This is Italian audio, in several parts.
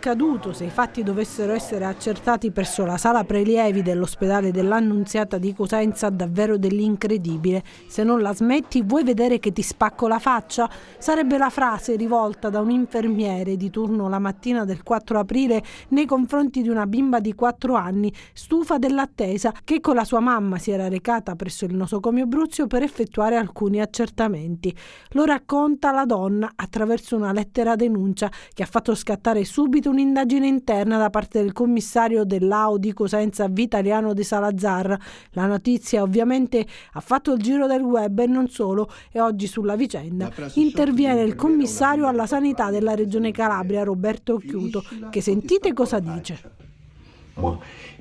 accaduto, se i fatti dovessero essere accertati presso la sala prelievi dell'ospedale dell'Annunziata di Cosenza, davvero dell'incredibile. Se non la smetti, vuoi vedere che ti spacco la faccia? Sarebbe la frase rivolta da un infermiere di turno la mattina del 4 aprile nei confronti di una bimba di 4 anni, stufa dell'attesa, che con la sua mamma si era recata presso il nosocomio Bruzio per effettuare alcuni accertamenti. Lo racconta la donna attraverso una lettera denuncia che ha fatto scattare subito un'indagine interna da parte del commissario dell'Audi Cosenza Vitaliano De Salazar. La notizia ovviamente ha fatto il giro del web e non solo e oggi sulla vicenda interviene il commissario alla sanità della regione Calabria Roberto Occhiuto che sentite cosa dice.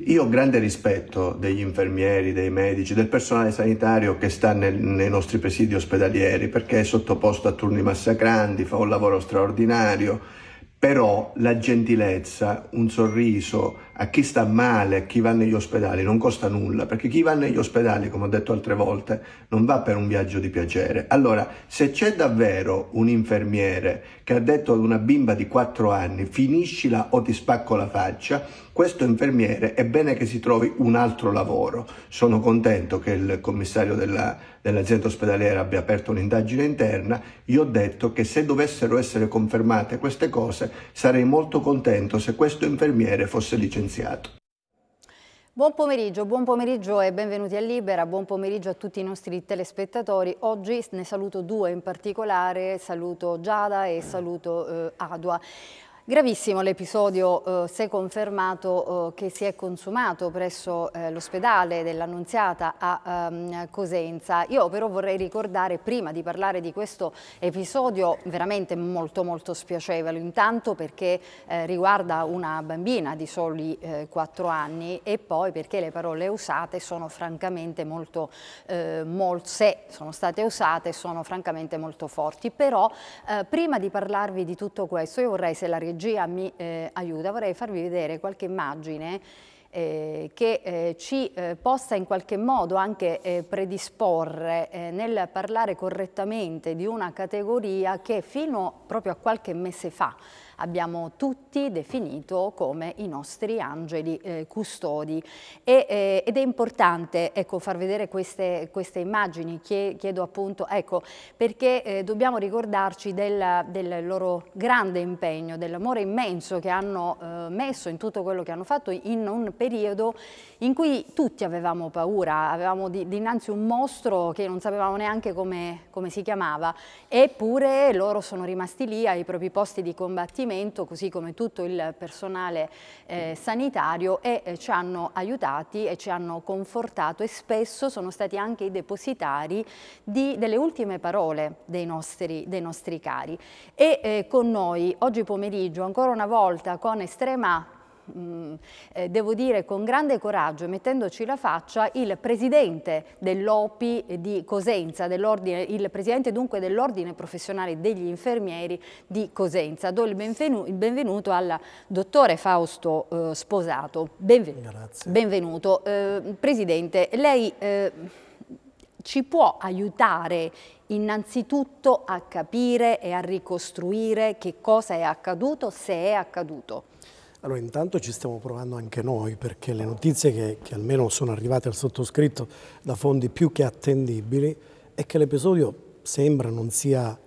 Io ho grande rispetto degli infermieri, dei medici, del personale sanitario che sta nel, nei nostri presidi ospedalieri perché è sottoposto a turni massacranti, fa un lavoro straordinario però la gentilezza, un sorriso, a chi sta male, a chi va negli ospedali, non costa nulla, perché chi va negli ospedali, come ho detto altre volte, non va per un viaggio di piacere. Allora, se c'è davvero un infermiere che ha detto ad una bimba di 4 anni finiscila o ti spacco la faccia, questo infermiere è bene che si trovi un altro lavoro. Sono contento che il commissario della, dell'azienda ospedaliera abbia aperto un'indagine interna. Io ho detto che se dovessero essere confermate queste cose sarei molto contento se questo infermiere fosse licenziato differenziato. Buon pomeriggio, buon pomeriggio e benvenuti a Libera, buon pomeriggio a tutti i nostri telespettatori. Oggi ne saluto due in particolare, saluto Giada e saluto eh, Adua. Gravissimo l'episodio, eh, se confermato, eh, che si è consumato presso eh, l'ospedale dell'Annunziata a ehm, Cosenza. Io però vorrei ricordare, prima di parlare di questo episodio, veramente molto molto spiacevole, intanto perché eh, riguarda una bambina di soli 4 eh, anni e poi perché le parole usate sono francamente molto, eh, molto se sono state usate, sono francamente molto forti. Però prima di parlarvi di tutto questo, io vorrei se la regia regia mi eh, aiuta, vorrei farvi vedere qualche immagine eh, che eh, ci eh, possa in qualche modo anche eh, predisporre eh, nel parlare correttamente di una categoria che fino proprio a qualche mese fa abbiamo tutti definito come i nostri angeli eh, custodi. E, eh, ed è importante ecco, far vedere queste, queste immagini, chiedo appunto, ecco, perché eh, dobbiamo ricordarci del, del, loro grande impegno, dell'amore immenso che hanno eh, messo in tutto quello che hanno fatto in un periodo in cui tutti avevamo paura, avevamo di, dinanzi un mostro che non sapevamo neanche come, come si chiamava, eppure loro sono rimasti lì ai propri posti di combattimento stabilimento, così come tutto il personale eh, sanitario e eh, ci hanno aiutati e ci hanno confortato e spesso sono stati anche i depositari di, delle ultime parole dei nostri, dei nostri cari. E eh, con noi oggi pomeriggio, ancora una volta con estrema Mm, eh, devo dire con grande coraggio e mettendoci la faccia, il presidente dell'OPI di Cosenza, il presidente dunque dell'Ordine Professionale degli Infermieri di Cosenza. Do il, benvenu il benvenuto al dottore Fausto eh, Sposato. Benven Grazie. Benvenuto. Eh, presidente, lei eh, ci può aiutare innanzitutto a capire e a ricostruire che cosa è accaduto, se è accaduto. Allora intanto ci stiamo provando anche noi perché le notizie che, che almeno sono arrivate al sottoscritto da fondi più che attendibili è che l'episodio sembra non sia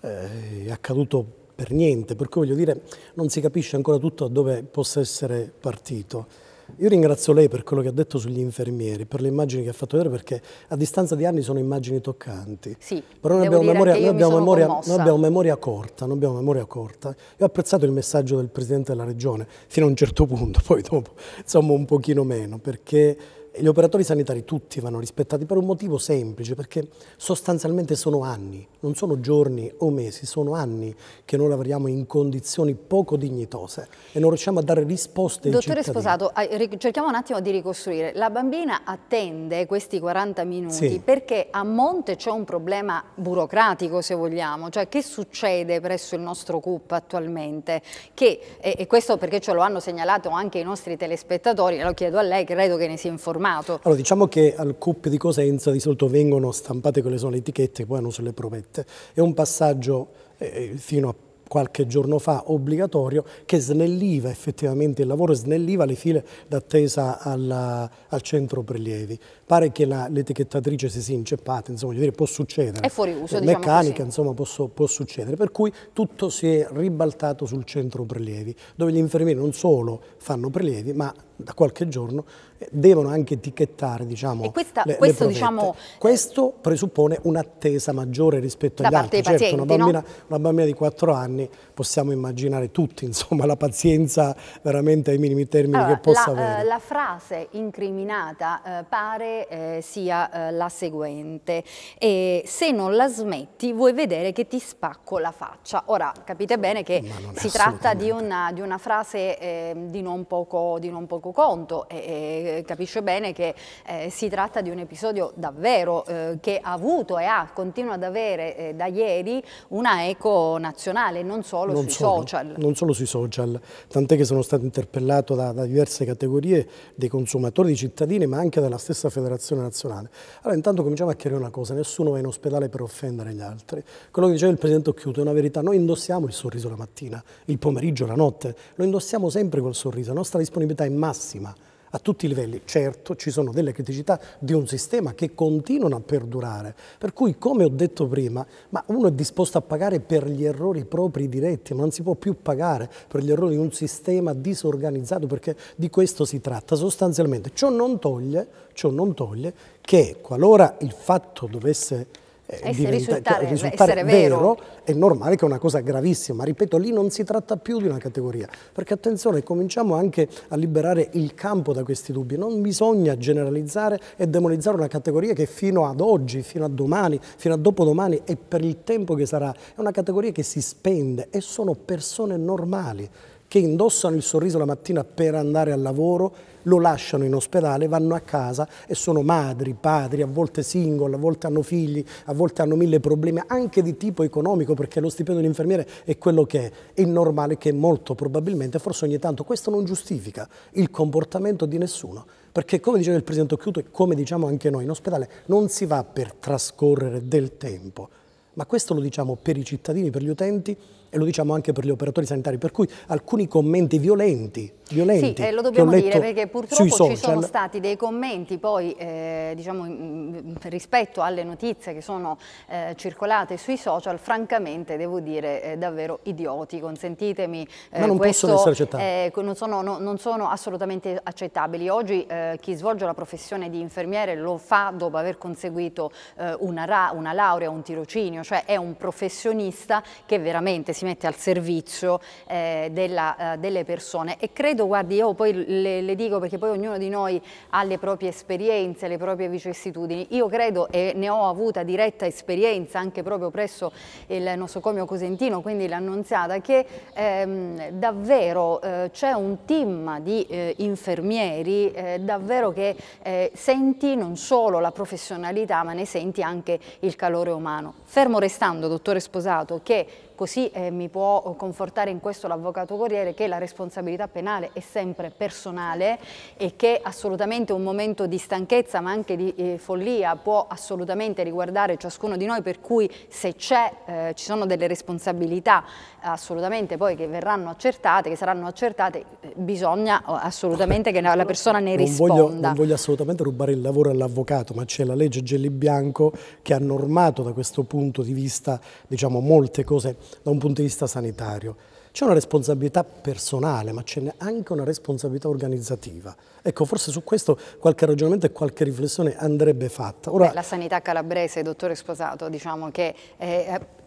eh, accaduto per niente, per cui voglio dire non si capisce ancora tutto da dove possa essere partito. Io ringrazio lei per quello che ha detto sugli infermieri, per le immagini che ha fatto vedere, perché a distanza di anni sono immagini toccanti. Sì, però noi abbiamo, memoria, noi, abbiamo memoria, noi abbiamo, memoria, corta, noi abbiamo memoria corta. Io ho apprezzato il messaggio del Presidente della Regione, fino a un certo punto, poi dopo insomma un pochino meno, perché gli operatori sanitari tutti vanno rispettati per un motivo semplice, perché sostanzialmente sono anni, non sono giorni o mesi, sono anni che noi lavoriamo in condizioni poco dignitose e non riusciamo a dare risposte Dottore ai Sposato, cerchiamo un attimo di ricostruire. La bambina attende questi 40 minuti sì. perché a monte c'è un problema burocratico, se vogliamo. Cioè, che succede presso il nostro CUP attualmente? Che, e questo perché ce lo hanno segnalato anche i nostri telespettatori, lo chiedo a lei, credo che ne si informi formato. Allora diciamo che al CUP di Cosenza di solito vengono stampate quelle sono le etichette, poi hanno sulle provette. È un passaggio eh, fino a qualche giorno fa obbligatorio che snelliva effettivamente il lavoro, snelliva le file d'attesa al centro prelievi pare che la, l'etichettatrice si sia inceppata, insomma, dire, può succedere. È fuori uso, diciamo Meccanica, così. insomma, può, può, succedere. Per cui tutto si è ribaltato sul centro prelievi, dove gli infermieri non solo fanno prelievi, ma da qualche giorno eh, devono anche etichettare, diciamo, questa, le, questo, le diciamo... questo presuppone un'attesa maggiore rispetto agli altri. Certo, pazienti, una, bambina, no? una bambina di 4 anni, possiamo immaginare tutti, insomma, la pazienza veramente ai minimi termini allora, che possa la, eh, avere. La frase incriminata eh, pare eh, sia eh, la seguente. E se non la smetti vuoi vedere che ti spacco la faccia. Ora capite bene che si tratta di una, di una frase eh, di, non poco, di, non poco, conto e, e eh, capisce bene che eh, si tratta di un episodio davvero eh, che ha avuto e ha, continua ad avere da ieri una eco nazionale, non solo non sui solo, social. Non solo sui social, tant'è che sono stato interpellato da, da diverse categorie dei consumatori, dei cittadini, ma anche dalla stessa federazione Federazione Nazionale. Allora intanto cominciamo a chiarire una cosa, nessuno va in ospedale per offendere gli altri. Quello che diceva il Presidente Occhiuto è una verità, noi indossiamo il sorriso la mattina, il pomeriggio, la notte, lo indossiamo sempre col sorriso, la nostra disponibilità è massima a tutti i livelli. Certo, ci sono delle criticità di un sistema che continuano a perdurare, per cui, come ho detto prima, ma uno è disposto a pagare per gli errori propri diretti, ma non si può più pagare per gli errori di un sistema disorganizzato, perché di questo si tratta sostanzialmente. Ciò non toglie, ciò non toglie che qualora il fatto dovesse eh, diventa, cioè, risultare vero. vero, è normale che è una cosa gravissima. Ripeto, lì non si tratta più di una categoria, perché attenzione, cominciamo anche a liberare il campo da questi dubbi. Non bisogna generalizzare e demonizzare una categoria che fino ad oggi, fino a domani, fino a dopodomani e per il tempo che sarà, è una categoria che si spende e sono persone normali che indossano il sorriso la mattina per andare al lavoro, lo lasciano in ospedale, vanno a casa e sono madri, padri, a volte single, a volte hanno figli, a volte hanno mille problemi anche di tipo economico perché lo stipendio dell'infermiere è quello che è. È normale che molto probabilmente, forse ogni tanto, questo non giustifica il comportamento di nessuno. Perché come diceva il Presidente Occhiuto e come diciamo anche noi in ospedale, non si va per trascorrere del tempo, ma questo lo diciamo per i cittadini, per gli utenti, e lo diciamo anche per gli operatori sanitari, per cui alcuni commenti violenti violenti. Sì, eh, lo dobbiamo dire perché purtroppo ci sono stati dei commenti poi eh, diciamo, rispetto alle notizie che sono eh, circolate sui social, francamente devo dire eh, davvero idioti, consentitemi. Eh, Ma non questo, possono essere accettabili. Eh, non sono, no, non, sono, assolutamente accettabili. Oggi chi svolge la professione di infermiere lo fa dopo aver conseguito una, ra, una laurea, un tirocinio, cioè è un professionista che veramente si mette al servizio della, delle persone e credo credo, guardi, io poi le, le, dico perché poi ognuno di noi ha le proprie esperienze, le proprie vicissitudini, io credo e ne ho avuta diretta esperienza anche proprio presso il nosocomio cosentino, quindi l'annunziata, che ehm, davvero eh, c'è un team di eh, infermieri eh, davvero che eh, senti non solo la professionalità ma ne senti anche il calore umano. Fermo restando, dottore Sposato, che così eh, mi può confortare in questo l'avvocato Corriere che la responsabilità penale è sempre personale e che assolutamente un momento di stanchezza ma anche di eh, follia può assolutamente riguardare ciascuno di noi per cui se c'è eh, ci sono delle responsabilità assolutamente poi che verranno accertate, che saranno accertate, eh, bisogna oh, assolutamente che la persona ne risponda. Non voglio, non voglio assolutamente rubare il lavoro all'avvocato, ma c'è la legge Gelli Bianco che ha normato da questo punto di vista diciamo, molte cose da un punto di vista sanitario. C'è una responsabilità personale, ma c'è anche una responsabilità organizzativa. Ecco, forse su questo qualche ragionamento e qualche riflessione andrebbe fatta. Ora... Beh, la sanità calabrese, dottore sposato, diciamo che eh,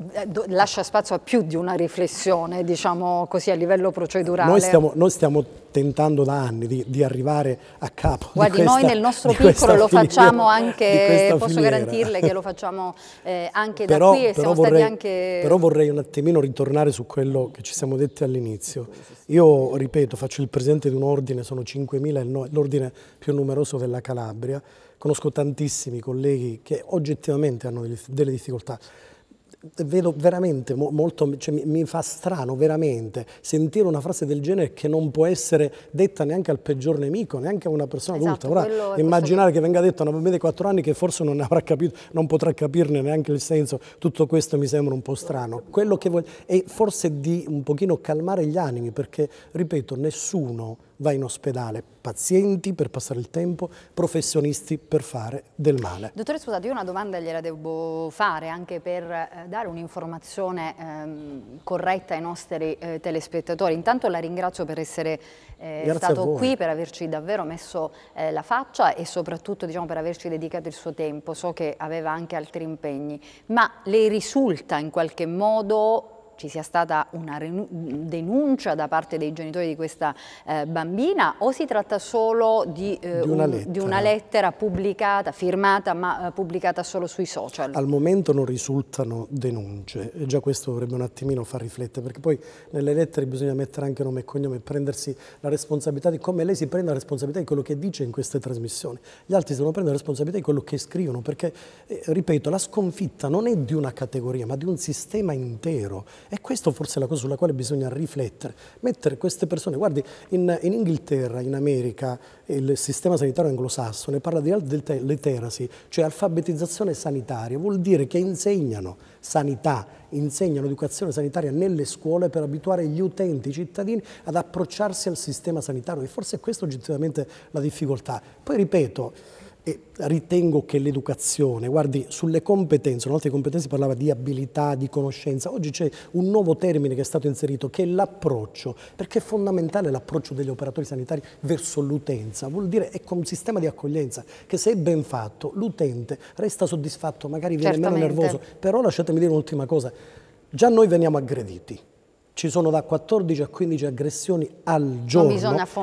eh lascia spazio a più di una riflessione, diciamo così, a livello procedurale. Noi stiamo, noi stiamo tentando da anni di, di, arrivare a capo. Guardi, questa, noi nel nostro piccolo lo facciamo anche, posso filiera. garantirle che lo facciamo eh, anche però, da qui e siamo vorrei, stati anche... Però vorrei un attimino ritornare su quello che ci siamo detti all'inizio. Io, ripeto, faccio il presidente di un ordine, sono 5.000, l'ordine più numeroso della Calabria, conosco tantissimi colleghi che oggettivamente hanno delle difficoltà vedo veramente molto, cioè mi, fa strano veramente sentire una frase del genere che non può essere detta neanche al peggior nemico, neanche a una persona esatto, adulta. Ora, immaginare che venga detta a una bambina di 4 anni che forse non, capito, non potrà capirne neanche il senso, tutto questo mi sembra un po' strano. Quello che voglio, è forse di un pochino calmare gli animi, perché, ripeto, nessuno va in ospedale, pazienti per passare il tempo, professionisti per fare del male. Dottore scusate, io una domanda gliela devo fare anche per eh, dare un'informazione ehm, corretta ai nostri eh, telespettatori. Intanto la ringrazio per essere eh, stato qui, per averci davvero messo eh, la faccia e soprattutto diciamo, per averci dedicato il suo tempo. So che aveva anche altri impegni, ma le risulta in qualche modo ci sia stata una denuncia da parte dei genitori di questa eh, bambina o si tratta solo di, eh, di, una un, di, una lettera pubblicata, firmata ma eh, pubblicata solo sui social? Al momento non risultano denunce e già questo dovrebbe un attimino far riflettere perché poi nelle lettere bisogna mettere anche nome e cognome e prendersi la responsabilità di come lei si prende la responsabilità di quello che dice in queste trasmissioni. Gli altri si devono prendere la responsabilità di quello che scrivono perché, eh, ripeto, la sconfitta non è di una categoria ma di un sistema intero e questa forse è la cosa sulla quale bisogna riflettere, mettere queste persone, guardi, in, in Inghilterra, in America, il sistema sanitario anglosassone parla di alfabetizzazione, cioè alfabetizzazione sanitaria, vuol dire che insegnano sanità, insegnano educazione sanitaria nelle scuole per abituare gli utenti, i cittadini ad approcciarsi al sistema sanitario e forse è questa oggettivamente la difficoltà. Poi ripeto, e ritengo che l'educazione, guardi, sulle competenze, una volta di competenze parlava di abilità, di conoscenza, oggi c'è un nuovo termine che è stato inserito che è l'approccio, perché è fondamentale l'approccio degli operatori sanitari verso l'utenza, vuol dire ecco un sistema di accoglienza che se è ben fatto l'utente resta soddisfatto, magari viene Certamente. meno nervoso, però lasciatemi dire un'ultima cosa, già noi veniamo aggrediti ci sono da 14 a 15 aggressioni al giorno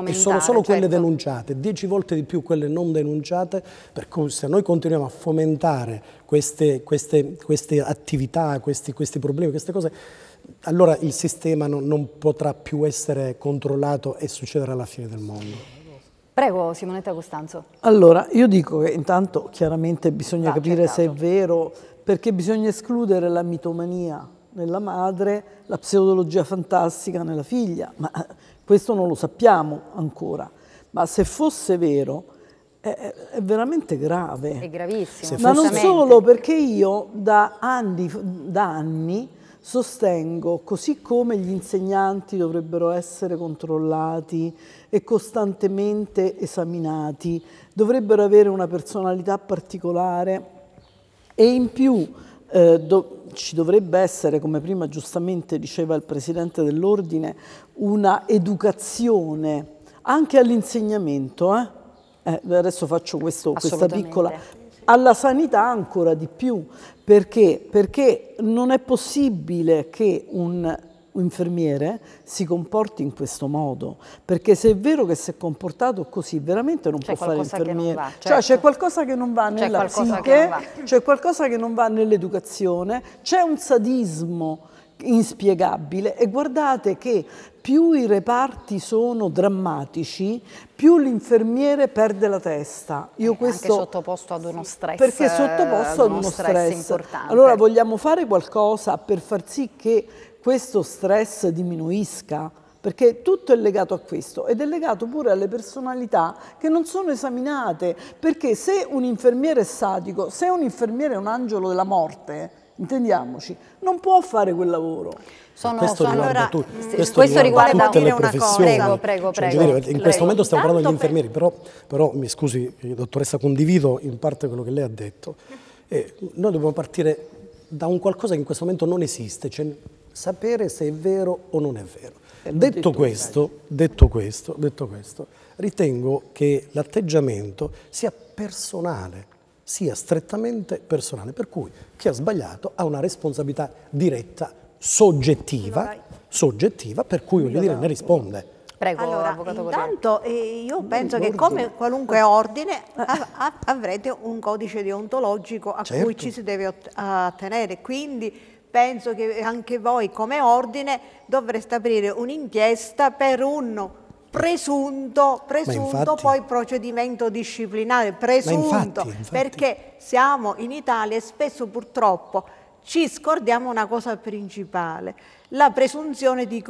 e sono solo quelle certo. denunciate, 10 volte di più quelle non denunciate, per cui se noi continuiamo a fomentare queste, queste, queste attività, questi, questi problemi, queste cose, allora il sistema non, non, potrà più essere controllato e succederà la fine del mondo. Prego Simonetta Costanzo. Allora, io dico che intanto chiaramente bisogna Va, capire accettato. se è vero, perché bisogna escludere la mitomania nella madre, la pseudologia fantastica nella figlia, ma eh, questo non lo sappiamo ancora. Ma se fosse vero, è, è veramente grave. È gravissimo. ma non solo, perché io da anni, da anni sostengo, così come gli insegnanti dovrebbero essere controllati e costantemente esaminati, dovrebbero avere una personalità particolare e in più eh, do, ci dovrebbe essere, come prima giustamente diceva il Presidente dell'Ordine, una educazione anche all'insegnamento. Eh? Eh, adesso faccio questo, questa piccola... Alla sanità ancora di più, perché? Perché non è possibile che un infermiere si comporti in questo modo, perché se è vero che si è comportato così, veramente non può fare infermiere. Va, cioè, certo. Cioè c'è qualcosa che non va nella psiche, c'è qualcosa che non va nell'educazione, c'è un sadismo inspiegabile e guardate che più i reparti sono drammatici, più l'infermiere perde la testa. Io eh, questo, anche sottoposto ad uno stress. Perché sottoposto ad uno, stress. stress. Importante. Allora vogliamo fare qualcosa per far sì che questo stress diminuisca, perché tutto è legato a questo ed è legato pure alle personalità che non sono esaminate, perché se un infermiere è statico, se un infermiere è un angelo della morte, intendiamoci, non può fare quel lavoro. Sono, questo sono, riguarda, allora, tu, questo, questo riguarda, riguarda dire una cosa. Prego, prego, cioè, prego. in questo momento stiamo parlando degli infermieri, però, però, mi scusi dottoressa, condivido in parte quello che lei ha detto. Eh, noi dobbiamo partire da un qualcosa che in questo momento non esiste, cioè sapere se è vero o non è vero. detto, detto, questo, detto, questo, detto questo, ritengo che l'atteggiamento sia personale, sia strettamente personale, per cui chi ha sbagliato ha una responsabilità diretta, soggettiva, soggettiva per cui voglio dire ne risponde. Prego, allora, intanto eh, io penso che come qualunque ordine av avrete un codice deontologico a certo. cui ci si deve attenere, quindi penso che anche voi come ordine dovreste aprire un'inchiesta per un presunto, presunto infatti, poi procedimento disciplinare, presunto, infatti, infatti. perché siamo in Italia e spesso purtroppo ci scordiamo una cosa principale, la presunzione di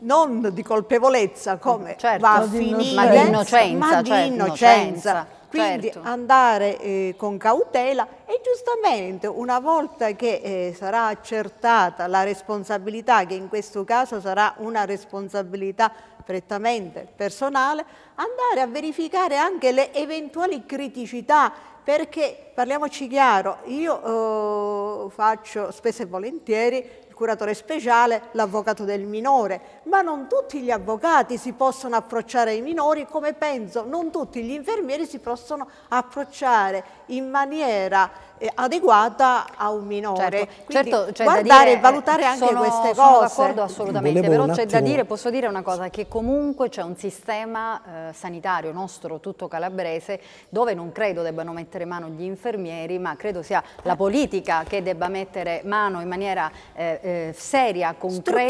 non di colpevolezza come certo, va a finire, ma di innocenza. Ma di certo. innocenza. Cioè, innocenza quindi certo. andare eh, con cautela e giustamente una volta che eh, sarà accertata la responsabilità, che in questo caso sarà una responsabilità prettamente personale, andare a verificare anche le eventuali criticità perché parliamoci chiaro, io eh, faccio spesso e volentieri curatore speciale l'avvocato del minore, ma non tutti gli avvocati si possono approcciare ai minori come penso non tutti gli infermieri si possono approcciare in maniera eh, adeguata a un minore. Certo, certo, guardare e valutare anche sono, queste cose. Sono d'accordo assolutamente, Volevo però c'è da dire, posso dire una cosa, che comunque c'è un sistema eh, sanitario nostro, tutto calabrese, dove non credo debbano mettere mano gli infermieri, ma credo sia la politica che debba mettere mano in maniera eh, eh, seria, concreta,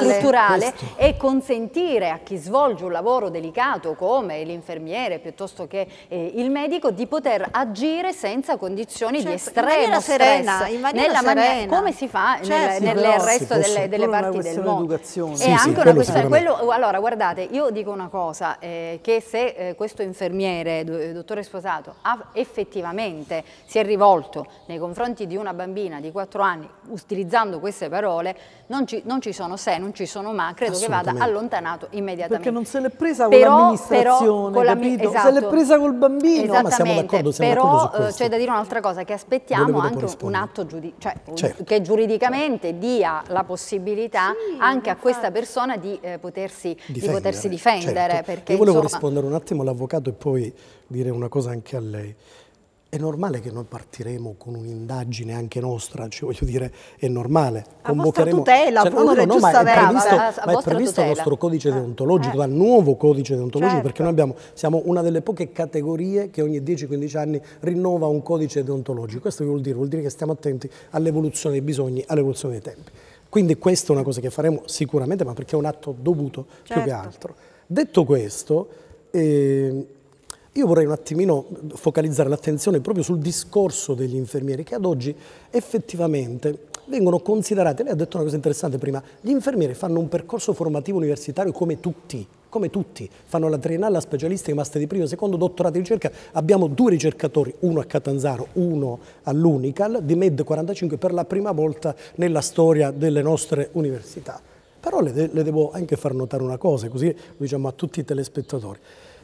strutturale, strutturale e consentire a chi svolge un lavoro delicato come l'infermiere piuttosto che eh, il medico di poter agire morire senza condizioni certo, di estremo serena, stress. Nella maniera, come si fa certo, nel, nel resto delle, delle parti del mondo. È sì, sì, anche una questione, quello, allora guardate, io dico una cosa, eh, che se eh, questo infermiere, eh, dottore sposato, ha, effettivamente si è rivolto nei confronti di una bambina di 4 anni, utilizzando queste parole, non ci, non ci sono se, non ci sono ma, credo che vada allontanato immediatamente. Perché non se l'è presa con l'amministrazione, Esatto, se l'è esatto. presa col bambino. ma siamo d'accordo, siamo d'accordo su eh, c'è da dire un'altra cosa, che aspettiamo anche un atto giudi cioè, certo. che giuridicamente dia la possibilità sì, anche a questa persona di, eh, potersi, difendere. Di potersi difendere certo. perché, Io volevo insomma... rispondere un attimo all'avvocato e poi dire una cosa anche a lei è normale che noi partiremo con un'indagine anche nostra, cioè voglio dire, è normale. A vostra tutela, cioè, no, no, no, no ma è previsto, a, eh, a ma è previsto il nostro codice ah, deontologico, eh. dal nuovo codice deontologico, certo. perché noi abbiamo, siamo una delle poche categorie che ogni 10-15 anni rinnova un codice deontologico. Questo che vuol dire? Vuol dire che stiamo attenti all'evoluzione dei bisogni, all'evoluzione dei tempi. Quindi questa è una cosa che faremo sicuramente, ma perché è un atto dovuto certo. più che certo. altro. Detto questo, eh, io vorrei un attimino focalizzare l'attenzione proprio sul discorso degli infermieri che ad oggi effettivamente vengono considerati, lei ha detto una cosa interessante prima, gli infermieri fanno un percorso formativo universitario come tutti, come tutti, fanno la triennale, la specialistica, i master di primo, secondo, dottorato di ricerca. Abbiamo due ricercatori, uno a Catanzaro, uno all'Unical, di Med 45 per la prima volta nella storia delle nostre università. Però le, de le devo anche far notare una cosa, così lo diciamo a tutti i telespettatori.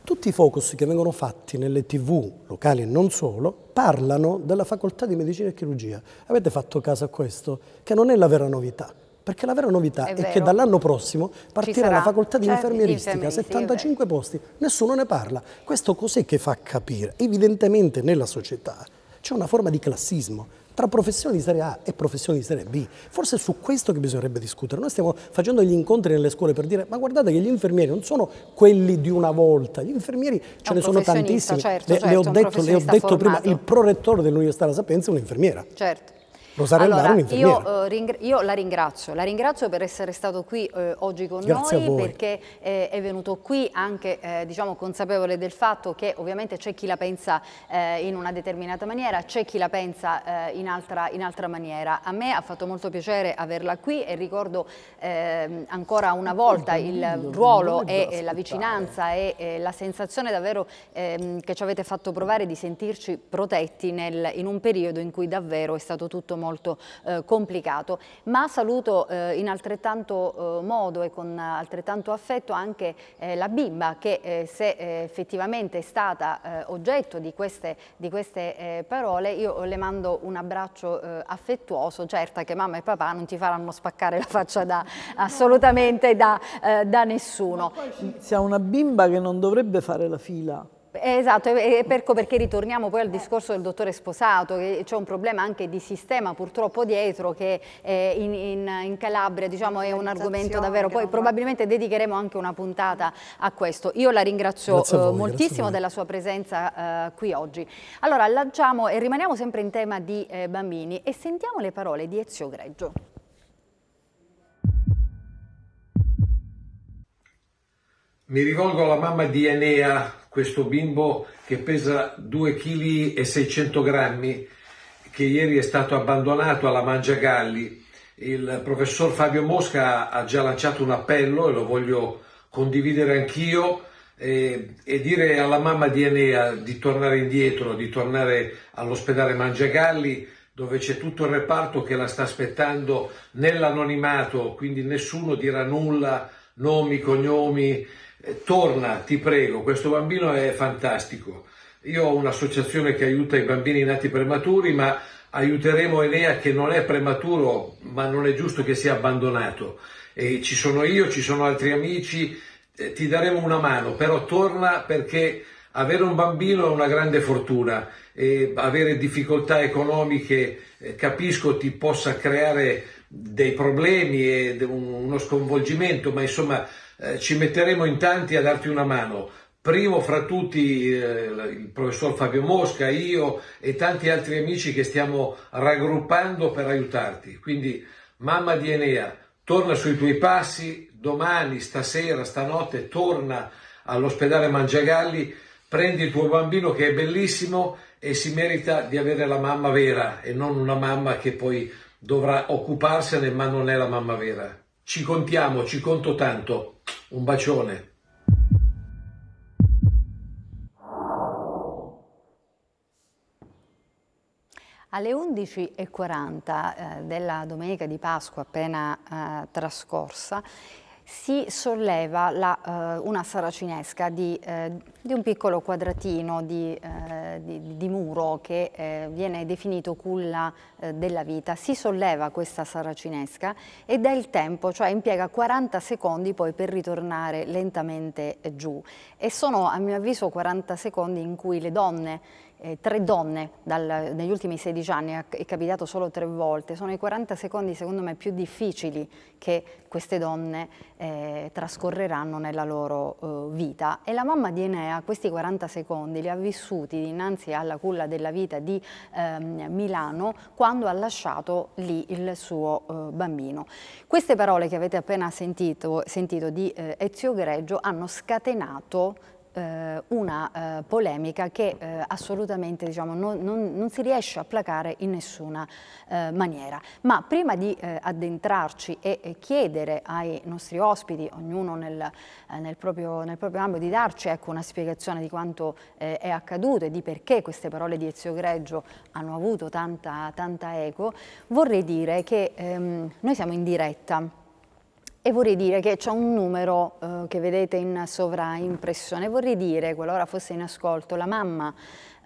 Tutti i focus che vengono fatti nelle tv locali e non solo parlano della facoltà di medicina e chirurgia. Avete fatto caso a questo? Che non è la vera novità. Perché la vera novità è, è che dall'anno prossimo partirà la facoltà di cioè, infermieristica, 75 posti, nessuno ne parla. Questo cos'è che fa capire? Evidentemente nella società c'è una forma di classismo, tra professione di Serie A e professione di Serie B. Forse è su questo che bisognerebbe discutere. Noi stiamo facendo gli incontri nelle scuole per dire ma guardate che gli infermieri non sono quelli di una volta, gli infermieri ce ne sono tantissimi. Certo, le, certo, le ho certo, detto, le ho detto prima, il prorettore dell'Università della Sapienza è un'infermiera. Certo. Rosaria allora, Alvaro, io, eh, io, la ringrazio, la ringrazio per essere stato qui eh, oggi con Grazie noi perché eh, è venuto qui anche eh, diciamo, consapevole del fatto che ovviamente c'è chi la pensa eh, in una determinata maniera, c'è chi la pensa eh, in altra, in, altra, maniera. A me ha fatto molto piacere averla qui e ricordo ehm, ancora una volta il ruolo e la vicinanza e la sensazione davvero ehm, che ci avete fatto provare di sentirci protetti nel, in un periodo in cui davvero è stato tutto molto molto eh, complicato, ma saluto eh, in altrettanto eh, modo e con altrettanto affetto anche eh, la bimba che eh, se effettivamente è stata oggetto di queste, di queste parole, io le mando un abbraccio affettuoso, certa che mamma e papà non ti faranno spaccare la faccia da, assolutamente da, da nessuno. Se ha una bimba che non dovrebbe fare la fila, Esatto, ecco perché ritorniamo poi al discorso del dottore sposato, che c'è un problema anche di sistema purtroppo dietro che eh, in, in, in Calabria diciamo, è un argomento davvero, poi probabilmente dedicheremo anche una puntata a questo. Io la ringrazio eh, voi, moltissimo della sua presenza uh, qui oggi. Allora lanciamo e rimaniamo sempre in tema di eh, bambini e sentiamo le parole di Ezio Greggio. Mi rivolgo alla mamma di Enea, questo bimbo che pesa 2,6 kg, che ieri è stato abbandonato alla Mangiagalli. Il professor Fabio Mosca ha già lanciato un appello e lo voglio condividere anch'io e, e dire alla mamma di Enea di tornare indietro, di tornare all'ospedale Mangiagalli dove c'è tutto il reparto che la sta aspettando nell'anonimato, quindi nessuno dirà nulla, nomi, cognomi, eh, torna, ti prego, questo bambino è fantastico. Io ho un'associazione che aiuta i bambini nati prematuri, ma aiuteremo Enea che non è prematuro, ma non è giusto che sia abbandonato. E ci sono io, ci sono altri amici, eh, ti daremo una mano, però torna perché avere un bambino è una grande fortuna e avere difficoltà economiche eh, capisco ti possa creare dei problemi e uno sconvolgimento, ma insomma eh, ci metteremo in tanti a darti una mano. Primo fra tutti eh, il professor Fabio Mosca, io e tanti altri amici che stiamo raggruppando per aiutarti. Quindi, mamma di Enea, torna sui tuoi passi, domani, stasera, stanotte, torna all'ospedale Mangiagalli, prendi il tuo bambino che è bellissimo e si merita di avere la mamma vera e non una mamma che poi dovrà occuparsene ma non è la mamma vera. Ci contiamo, ci conto tanto. Un bacione. Alle 11.40 eh, della domenica di Pasqua appena eh, trascorsa, si solleva la, uh, una saracinesca di, uh, di, un piccolo quadratino di, uh, di, di muro che viene definito culla della vita. Si solleva questa saracinesca ed è il tempo, cioè impiega 40 secondi poi per ritornare lentamente giù. E sono a mio avviso 40 secondi in cui le donne eh, tre donne dal, negli ultimi 16 anni, è capitato solo tre volte, sono i 40 secondi secondo me più difficili che queste donne eh, trascorreranno nella loro eh, vita e la mamma di Enea questi 40 secondi li ha vissuti dinanzi alla culla della vita di ehm, Milano quando ha lasciato lì il suo eh, bambino. Queste parole che avete appena sentito, sentito di eh, Ezio Greggio hanno scatenato eh, una eh, polemica che eh, assolutamente diciamo, non, non, non, si riesce a placare in nessuna maniera. Ma prima di addentrarci e, e, chiedere ai nostri ospiti, ognuno nel, nel, proprio, nel proprio, ambito, di darci ecco, una spiegazione di quanto è accaduto e di perché queste parole di Ezio Greggio hanno avuto tanta, tanta eco, vorrei dire che ehm, noi siamo in diretta e vorrei dire che c'è un numero eh, che vedete in sovraimpressione, vorrei dire, qualora fosse in ascolto, la mamma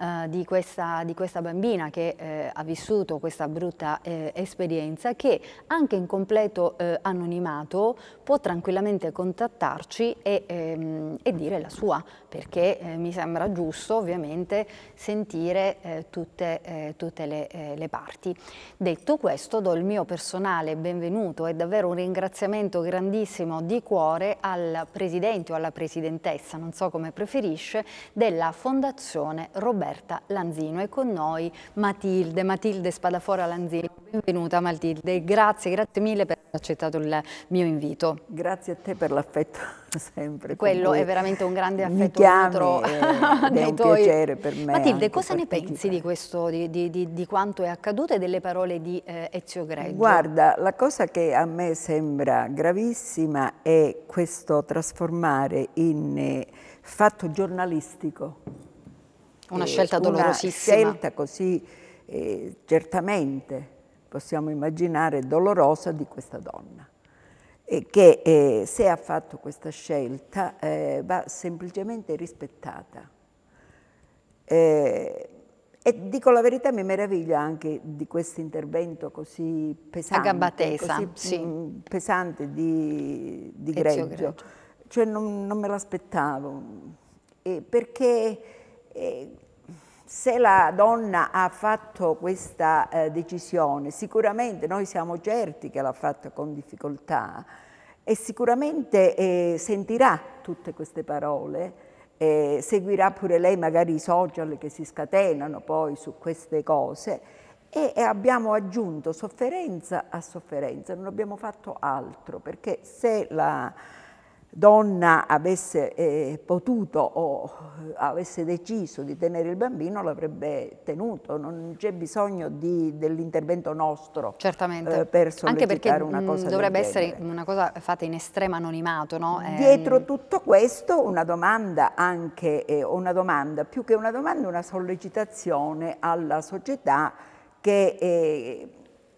eh, di, questa, di, questa, bambina che eh, ha vissuto questa brutta eh, esperienza che anche in completo eh, anonimato può tranquillamente contattarci e, ehm, e dire la sua perché eh, mi sembra giusto ovviamente sentire tutte, tutte le, le parti. Detto questo do il mio personale benvenuto e davvero un ringraziamento grandissimo di cuore al Presidente o alla Presidentessa, non so come preferisce, della Fondazione Roberto Roberta Lanzino e con noi Matilde, Matilde Spadafora Lanzino. Benvenuta Matilde, grazie, grazie mille per aver accettato il mio invito. Grazie a te per l'affetto sempre. Quello è veramente un grande affetto dietro eh, è un tuoi... piacere per me. Matilde, cosa ne pensi di questo, di, di, di, quanto è accaduto e delle parole di eh, Ezio Greggio? Guarda, la cosa che a me sembra gravissima è questo trasformare in eh, fatto giornalistico una eh, scelta dolorosissima. Una scelta così eh, certamente possiamo immaginare dolorosa di questa donna e che eh, se ha fatto questa scelta eh, va semplicemente rispettata. Eh, e dico la verità, mi meraviglia anche di questo intervento così pesante, Agabatesa, così, sì. Mm, pesante di, di Greggio. Greggio. Cioè non, non me l'aspettavo, perché se la donna ha fatto questa eh, decisione, sicuramente noi siamo certi che l'ha fatta con difficoltà e sicuramente eh, sentirà tutte queste parole, eh, seguirà pure lei magari i social che si scatenano poi su queste cose e abbiamo aggiunto sofferenza a sofferenza, non abbiamo fatto altro perché se la donna avesse eh, potuto o eh, avesse deciso di tenere il bambino l'avrebbe tenuto, non c'è bisogno dell'intervento nostro Certamente. Eh, per sollecitare una cosa Anche perché mm, dovrebbe essere una cosa fatta in estremo anonimato, no? Dietro eh, mm. tutto questo una domanda anche, eh, una domanda, più che una domanda, una sollecitazione alla società che, eh,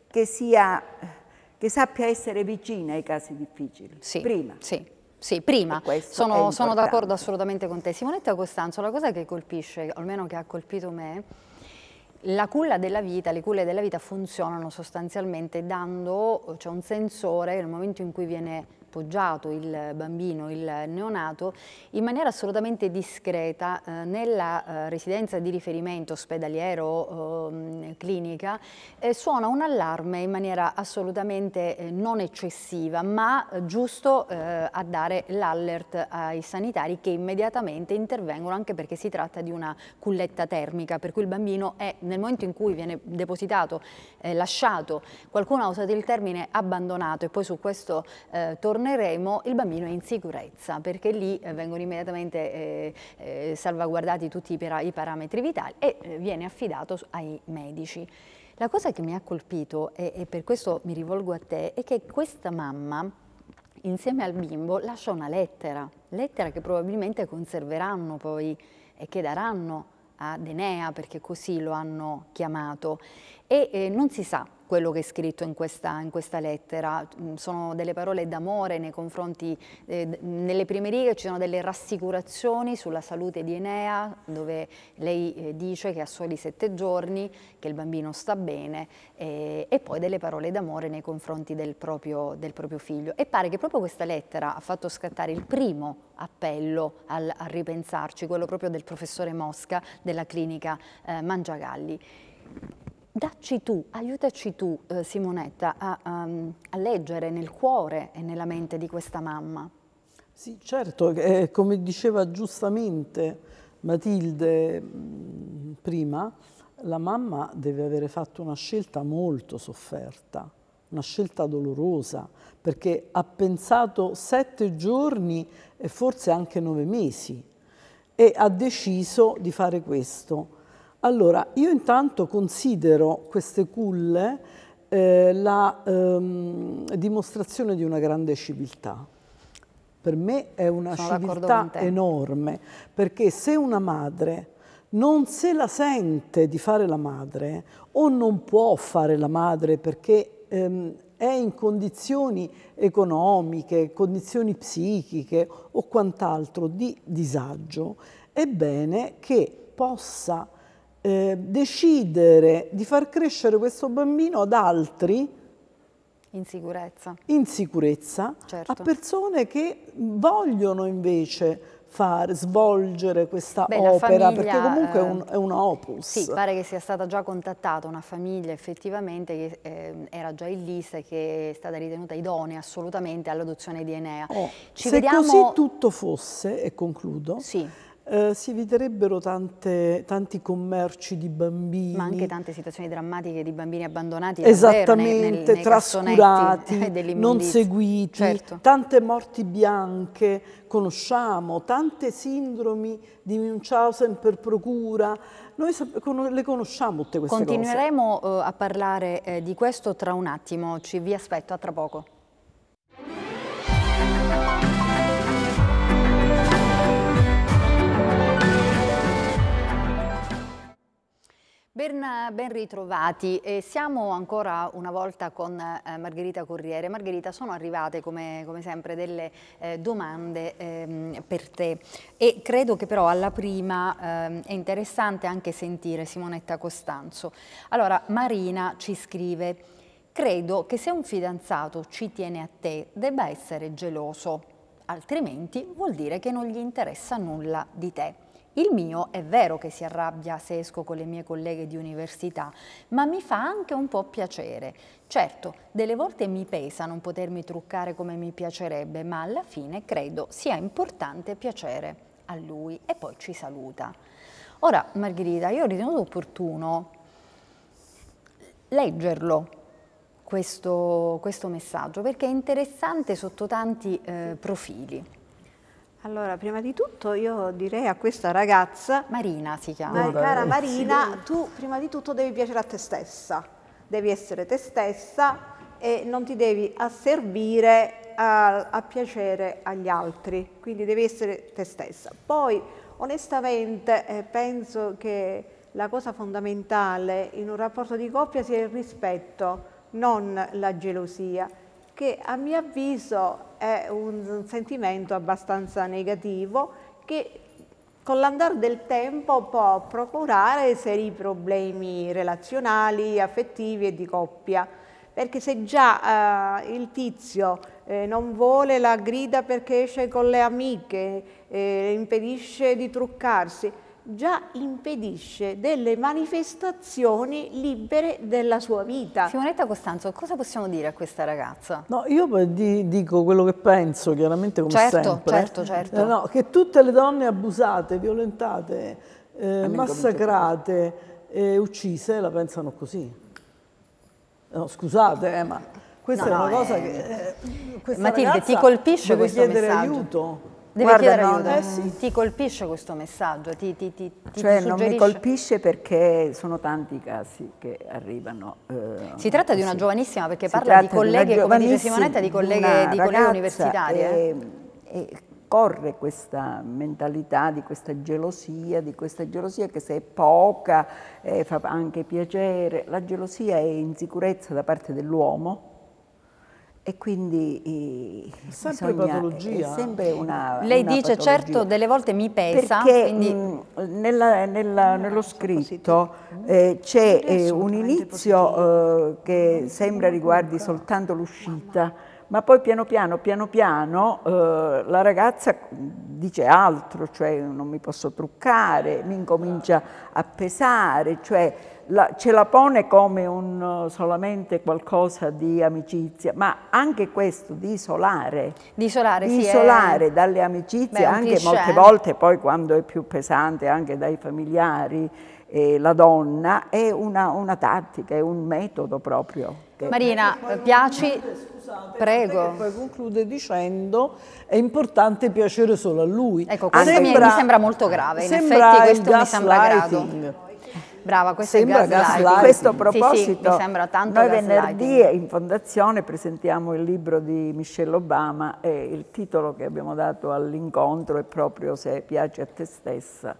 che, sia, che sappia essere vicina ai casi difficili, sì, prima. Sì. Sì, prima. Sono, sono d'accordo assolutamente con te. Simonetta Costanzo, la cosa che colpisce, almeno che ha colpito me, la culla della vita, le culle della vita funzionano sostanzialmente dando, c'è cioè un sensore nel momento in cui viene appoggiato il bambino, il neonato, in maniera assolutamente discreta eh, nella eh, residenza di riferimento ospedaliero o eh, clinica, suona un allarme in maniera assolutamente eh, non eccessiva, ma giusto eh, a dare l'allert ai sanitari che immediatamente intervengono anche perché si tratta di una culletta termica, per cui il bambino è nel momento in cui viene depositato, eh, lasciato, qualcuno ha usato il termine abbandonato e poi su questo torno torneremo il bambino è in sicurezza perché lì eh, vengono immediatamente eh, eh, salvaguardati tutti i, para i, parametri vitali e eh, viene affidato ai medici. La cosa che mi ha colpito, e, e per questo mi rivolgo a te, è che questa mamma insieme al bimbo lascia una lettera, lettera che probabilmente conserveranno poi e che daranno a Denea perché così lo hanno chiamato e eh, non si sa quello che è scritto in questa, in questa lettera. Mm, sono delle parole d'amore nei confronti, eh, nelle prime righe ci sono delle rassicurazioni sulla salute di Enea, dove lei eh, dice che ha soli sette giorni, che il bambino sta bene, eh, e poi delle parole d'amore nei confronti del proprio, del proprio, figlio. E pare che proprio questa lettera ha fatto scattare il primo appello al, a ripensarci, quello proprio del professore Mosca della clinica eh, Mangiagalli. Dacci tu, aiutaci tu eh, Simonetta a, a, ehm, a, leggere nel cuore e nella mente di questa mamma. Sì, certo, eh, come diceva giustamente Matilde mh, mm, prima, la mamma deve avere fatto una scelta molto sofferta, una scelta dolorosa, perché ha pensato sette giorni e forse anche nove mesi e ha deciso di fare questo allora, io intanto considero queste culle eh, la ehm, dimostrazione di una grande civiltà. Per me è una Sono civiltà enorme, perché se una madre non se la sente di fare la madre o non può fare la madre perché ehm, è in condizioni economiche, condizioni psichiche o quant'altro di disagio, è bene che possa eh, decidere di far crescere questo bambino ad altri in sicurezza, in sicurezza certo. a persone che vogliono invece far svolgere questa Beh, opera, famiglia, perché comunque eh, è un, opus. Sì, pare che sia stata già contattata una famiglia effettivamente che eh, era già in lista e che è stata ritenuta idonea assolutamente all'adozione di Enea. Oh, Ci se vediamo... così tutto fosse, e concludo, sì eh, si eviterebbero tante, tanti commerci di bambini. Ma anche tante situazioni drammatiche di bambini abbandonati. Esattamente, nel, nel, nei trascurati, eh, non seguiti, certo. tante morti bianche conosciamo, tante sindromi di Munchausen per procura, noi le conosciamo tutte queste Continueremo cose. Continueremo eh, a parlare di questo tra un attimo, ci vi aspetto, a tra poco. Ben, ben ritrovati, e siamo ancora una volta con eh, Margherita Corriere. Margherita, sono arrivate come, come sempre delle eh, domande ehm, per te e credo che però alla prima ehm, è interessante anche sentire Simonetta Costanzo. Allora, Marina ci scrive, credo che se un fidanzato ci tiene a te debba essere geloso, altrimenti vuol dire che non gli interessa nulla di te. Il mio è vero che si arrabbia se esco con le mie colleghe di università, ma mi fa anche un po' piacere. Certo, delle volte mi pesa non potermi truccare come mi piacerebbe, ma alla fine credo sia importante piacere a lui e poi ci saluta. Ora, Margherita, io ho ritenuto opportuno leggerlo questo, questo messaggio perché è interessante sotto tanti eh, profili. Allora, prima di tutto io direi a questa ragazza... Marina si chiama. Ma, cara Marina, tu prima di tutto devi piacere a te stessa, devi essere te stessa e non ti devi asservire a, a piacere agli altri, quindi devi essere te stessa. Poi, onestamente, eh, penso che la cosa fondamentale in un rapporto di coppia sia il rispetto, non la gelosia che a mio avviso è un sentimento abbastanza negativo che con l'andare del tempo può procurare seri problemi relazionali, affettivi e di coppia. Perché se già eh, il tizio eh, non vuole la grida perché esce con le amiche, eh, impedisce di truccarsi, già impedisce delle manifestazioni libere della sua vita. Simonetta Costanzo, cosa possiamo dire a questa ragazza? No, io dico quello che penso, chiaramente come certo, sempre. Certo, certo, eh, no, che tutte le donne abusate, violentate, eh, massacrate, e uccise, la pensano così. No, scusate, eh, ma questa no, è una no, cosa eh, che... Eh, Matilde, ti colpisce questo messaggio? aiuto Devi Guarda, chiedere no, aiuto. Eh, sì. Ti colpisce questo messaggio? Ti, ti, ti, cioè, non mi colpisce perché sono tanti i casi che arrivano. Eh, si tratta così. di una giovanissima, perché si parla di colleghe, di come dice Simonetta, di colleghe, di colleghe universitarie. Eh? E, e corre questa mentalità di questa gelosia, di questa gelosia che se è poca eh, fa anche piacere. La gelosia è insicurezza da parte dell'uomo e quindi eh, sempre bisogna, patologia. È sempre una, Lei una dice patologia. certo delle volte mi pesa. Perché quindi... mh, mm, nella, nella, no, nello scritto eh, c'è eh, un inizio eh, che sembra riguardi soltanto l'uscita ma poi piano piano, piano piano, eh, la ragazza dice altro, cioè non mi posso truccare, mi incomincia a pesare, cioè la, ce la pone come un, solamente qualcosa di amicizia, ma anche questo di isolare, di isolare, di isolare è... dalle amicizie, Beh, anche molte volte poi quando è più pesante, anche dai familiari, eh, la donna è una, una, tattica, è un metodo proprio. Che... Marina, piaci? scusate, Prego. Poi conclude dicendo è importante piacere solo a lui. Ecco, questo sembra, mi, sembra molto grave, in effetti questo mi sembra grave. Brava, questo sembra è gaslighting. A questo proposito, sì, sì, noi venerdì in fondazione presentiamo il libro di Michelle Obama e il titolo che abbiamo dato all'incontro è proprio Se piace a te stessa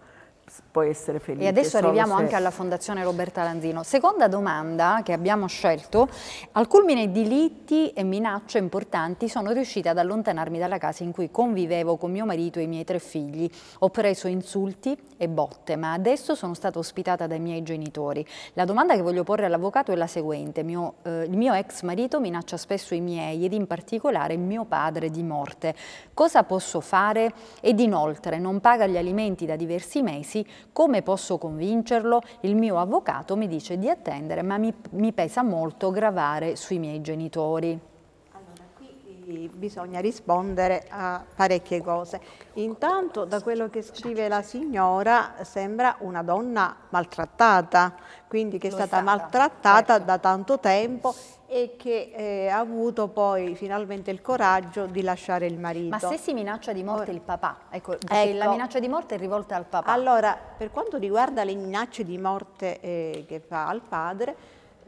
puoi essere felice. E adesso arriviamo se... anche alla Fondazione Roberta Lanzino. Seconda domanda che abbiamo scelto, al culmine di liti e minacce importanti sono riuscita ad allontanarmi dalla casa in cui convivevo con mio marito e i miei tre figli. Ho preso insulti e botte, ma adesso sono stata ospitata dai miei genitori. La domanda che voglio porre all'avvocato è la seguente, mio, eh, il mio ex marito minaccia spesso i miei ed in particolare mio padre di morte. Cosa posso fare? Ed inoltre non paga gli alimenti da diversi mesi clienti, come posso convincerlo? Il mio avvocato mi dice di attendere ma mi, mi pesa molto gravare sui miei genitori cui bisogna rispondere a parecchie cose. Intanto da quello che scrive la signora sembra una donna maltrattata, quindi che è stata, stata maltrattata certo. da tanto tempo e che eh, ha avuto poi finalmente il coraggio di lasciare il marito. Ma se si minaccia di morte il papà, ecco, ecco. la minaccia di morte è rivolta al papà. Allora, per quanto riguarda le minacce di morte eh, che fa al padre,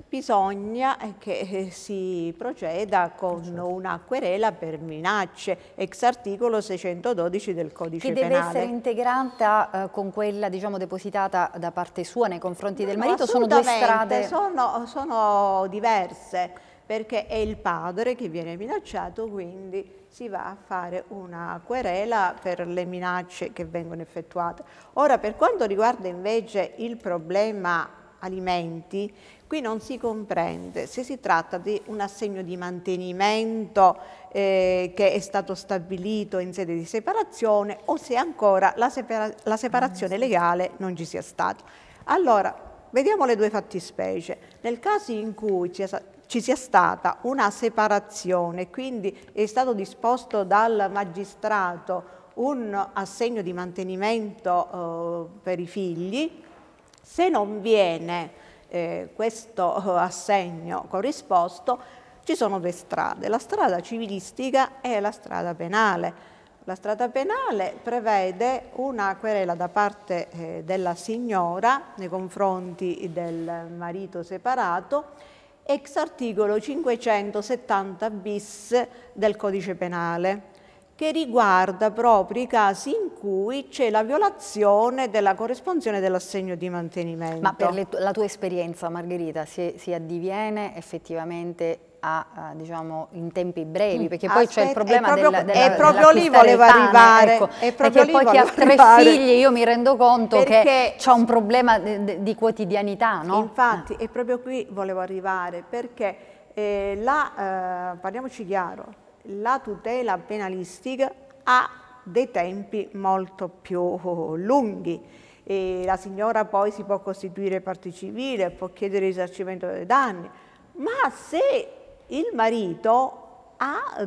bisogna che eh, si proceda con certo. una querela per minacce, ex articolo 612 del codice penale. Che deve penale. essere integrata eh, con quella diciamo, depositata da parte sua nei confronti del marito? sono due strade? Sono, sono diverse, perché è il padre che viene minacciato, quindi si va a fare una querela per le minacce che vengono effettuate. Ora, per quanto riguarda invece il problema alimenti, Qui non si comprende se si tratta di un assegno di mantenimento eh, che è stato stabilito in sede di separazione o se ancora la, separa la separazione legale non ci sia stata. Allora, vediamo le due fattispecie. Nel caso in cui ci sia, ci sia stata una separazione, quindi è stato disposto dal magistrato un assegno di mantenimento eh, per i figli, se non viene eh, questo assegno corrisposto, ci sono due strade. La strada civilistica e la strada penale. La strada penale prevede una querela da parte eh, della signora nei confronti del marito separato ex articolo 570 bis del codice penale che riguarda proprio i casi in cui c'è la violazione della corrispondenza dell'assegno di mantenimento. Ma per le, la tua esperienza Margherita si, si addiviene effettivamente a, a, diciamo, in tempi brevi, mm. perché poi c'è il problema proprio, della, della, è proprio lì voleva pane, arrivare, ecco, è proprio perché poi chi ha tre arrivare. figli io mi rendo conto perché, che c'è un problema di, di quotidianità, no? Infatti, eh. è proprio qui volevo arrivare, perché eh, la, eh, parliamoci chiaro, la tutela penalistica ha dei tempi molto più lunghi. E la signora poi si può costituire parte civile, può chiedere risarcimento dei danni, ma se il marito ha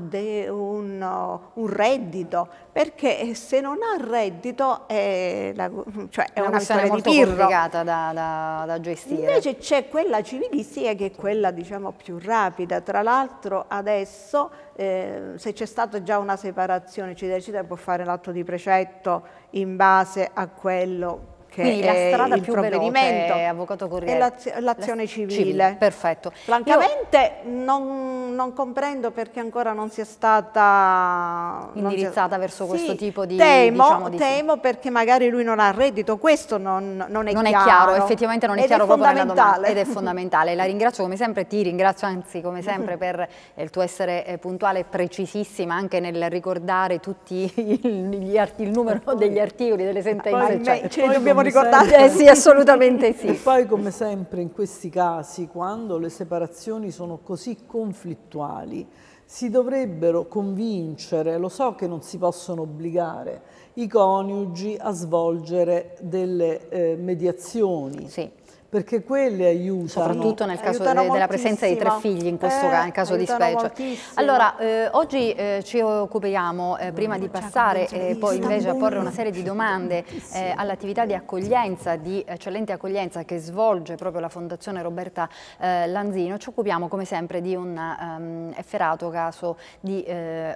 un, uh, un, reddito, perché se non ha reddito è, la, cioè è una, una questione molto pirro. complicata da, da, da, gestire. Invece c'è quella civilistica che è quella diciamo, più rapida, tra l'altro adesso eh, se c'è stata già una separazione, ci decide può fare l'atto di precetto in base a quello che Quindi è la eh, strada più veloce, avvocato Corriere. È l'azione civile. civile. Perfetto. Francamente Io... non, non, comprendo perché ancora non sia stata... Indirizzata sia... verso sì, questo tipo di... Temo, diciamo di temo sì. perché magari lui non ha reddito, questo non, non, è, non chiaro. è chiaro. effettivamente non è ed chiaro è proprio nella Ed è fondamentale. la ringrazio come sempre, ti ringrazio anzi come sempre per il tuo essere eh, puntuale e precisissima anche nel ricordare tutti il, il numero degli articoli, delle sentenze. Poi, cioè, ce ne dobbiamo ricordate? eh sì, assolutamente sì. E poi come sempre in questi casi, quando le separazioni sono così conflittuali, si dovrebbero convincere, lo so che non si possono obbligare, i coniugi a svolgere delle eh, mediazioni. Sì perché quelle aiutano. Soprattutto nel caso de della presenza di tre figli, in questo eh, caso, nel caso di specie. Moltissimo. Allora, eh, oggi eh, ci occupiamo, eh, prima di passare e eh, poi invece a porre una serie di domande eh, all'attività di accoglienza, di eccellente accoglienza che svolge proprio la Fondazione Roberta Lanzino, ci occupiamo come sempre di un um, efferato caso di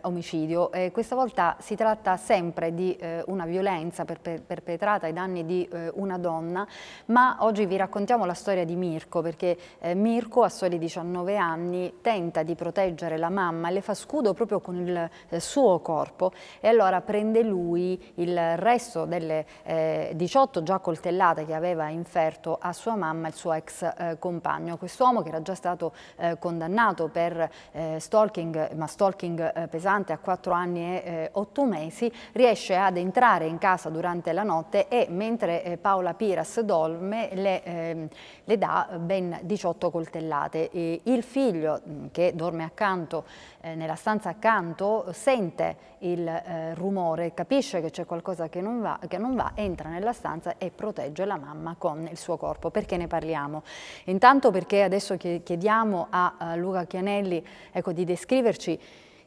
omicidio. questa volta si tratta sempre di una violenza perpetrata ai danni di una donna, ma oggi vi raccontiamo raccontiamo la storia di Mirko perché eh, Mirko a soli 19 anni tenta di proteggere la mamma e le fa scudo proprio con il eh, suo corpo e allora prende lui il resto delle eh, 18 già coltellate che aveva inferto a sua mamma e il suo ex eh, compagno. Quest'uomo che era già stato eh, condannato per eh, stalking, ma stalking eh, pesante a 4 anni e 8 mesi, riesce ad entrare in casa durante la notte e mentre Paola Piras dorme le Ehm, le dà eh, ben 18 coltellate. E il figlio mm, che dorme accanto, eh, nella stanza accanto, sente il eh, rumore, capisce che c'è qualcosa che non, va, che non va, entra nella stanza e protegge la mamma con il suo corpo. Perché ne parliamo? Intanto perché adesso chiediamo a, a eh, Luca Chianelli ecco, di descriverci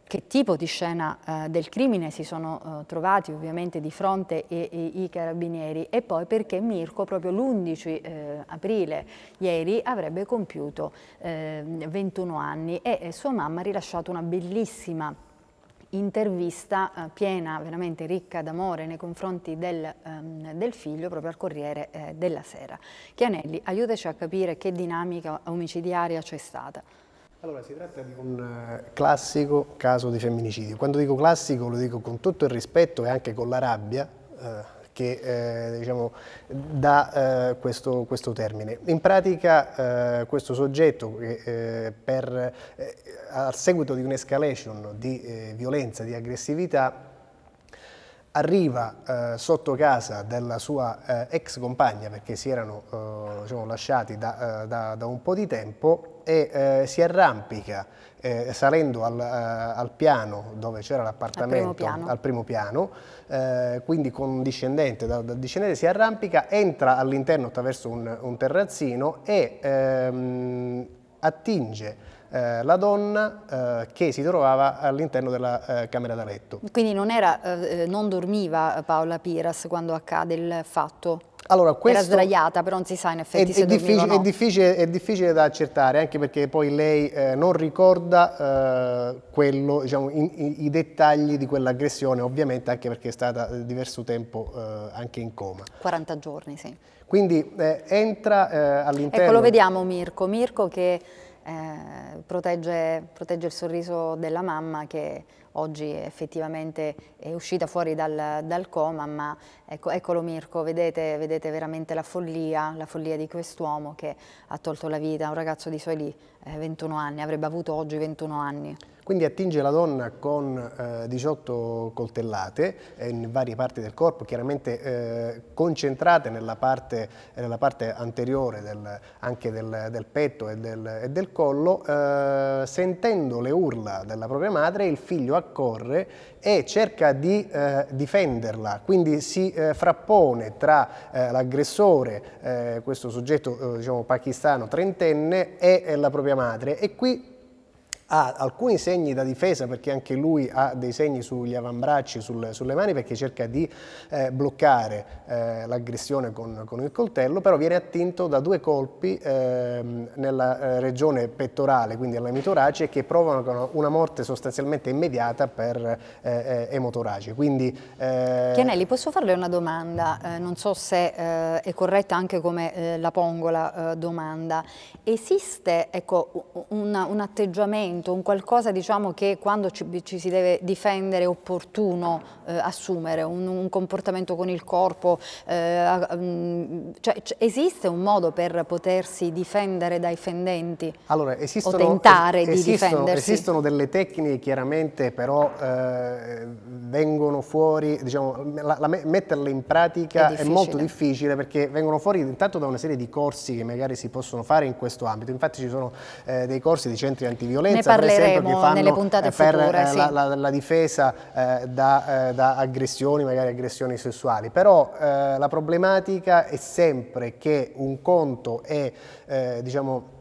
che tipo di scena eh, del crimine si sono eh, trovati ovviamente di fronte i, i, i, carabinieri e poi perché Mirko proprio l'11 eh, aprile ieri avrebbe compiuto 21 eh, anni e, e sua mamma ha rilasciato una bellissima intervista eh, piena, veramente ricca d'amore nei confronti del, um, del, figlio proprio al Corriere eh, della Sera. Chianelli, aiutaci a capire che dinamica omicidiaria c'è stata. Allora, si tratta di un eh, classico caso di femminicidio. Quando dico classico lo dico con tutto il rispetto e anche con la rabbia eh, che eh, diciamo, dà eh, questo, questo, termine. In pratica eh, questo soggetto eh, per, eh, a seguito di un'escalation di violenza, di aggressività, arriva sotto casa della sua ex compagna perché si erano diciamo, lasciati da, da, da un po' di tempo e eh, si arrampica eh, salendo al, eh, al, piano dove c'era l'appartamento, al, al primo piano, eh, quindi condiscendente, da, da discendente si arrampica, entra all'interno attraverso un, un, terrazzino e ehm, attinge eh, la donna eh, che si trovava all'interno della eh, camera da letto. Quindi non, era, eh, non dormiva Paola Piras quando accade il fatto? Allora, Era sdraiata, però non si sa in effetti è, se è difficile, no. è, difficile, è difficile da accertare, anche perché poi lei eh, non ricorda eh, quello, diciamo, in, in, i dettagli di quell'aggressione, ovviamente anche perché è stata eh, diverso tempo eh, anche in coma. 40 giorni, sì. Quindi eh, entra eh, all'interno... Ecco, lo vediamo Mirko. Mirko che protegge, protegge il sorriso della mamma che oggi effettivamente è uscita fuori dal, dal coma, ma ecco, eccolo Mirko, vedete, vedete, veramente la follia, la follia di quest'uomo che ha tolto la vita, un ragazzo di soli eh, 21 anni, avrebbe avuto oggi 21 anni. Quindi attinge la donna con 18 eh, coltellate eh, in varie parti del corpo, chiaramente eh, concentrate nella parte, nella parte anteriore del, anche del, del, petto e del, e del collo. sentendo le urla della propria madre, il figlio accorre e cerca di difenderla, quindi si frappone tra l'aggressore, questo soggetto diciamo, pakistano trentenne, e la propria madre. E qui ha alcuni segni da difesa perché anche lui ha dei segni sugli avambracci, sul, sulle mani perché cerca di eh, bloccare eh, l'aggressione con, con, il coltello, però viene attinto da due colpi ehm, eh, nella regione pettorale, quindi all'emitorace, che provocano una morte sostanzialmente immediata per eh, eh, emotorace. Quindi, eh, Chianelli, posso farle una domanda? non so se è corretta anche come la pongo la domanda. Esiste ecco, un, un atteggiamento punto, un qualcosa diciamo, che quando ci, ci, si deve difendere è opportuno eh, assumere, un, un, comportamento con il corpo, eh, mm, cioè, esiste un modo per potersi difendere dai fendenti allora, esistono, o tentare es esistono, di difendersi? Esistono delle tecniche chiaramente però eh, vengono fuori, diciamo, la, la, metterle in pratica è, è molto difficile perché vengono fuori intanto da una serie di corsi che magari si possono fare in questo ambito, infatti ci sono eh, dei corsi di centri antiviolenza parleremo fanno, nelle puntate eh, per future, eh, sì. la, la, la, difesa eh, da, da, aggressioni, magari aggressioni sessuali. Però la problematica è sempre che un conto è, diciamo,